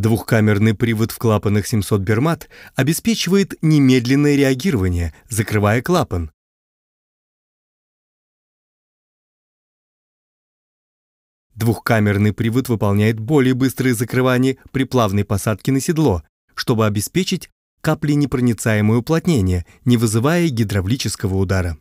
Двухкамерный привод в клапанах 700 Бермат обеспечивает немедленное реагирование, закрывая клапан. Двухкамерный привод выполняет более быстрое закрывание при плавной посадке на седло, чтобы обеспечить капли непроницаемое уплотнение, не вызывая гидравлического удара.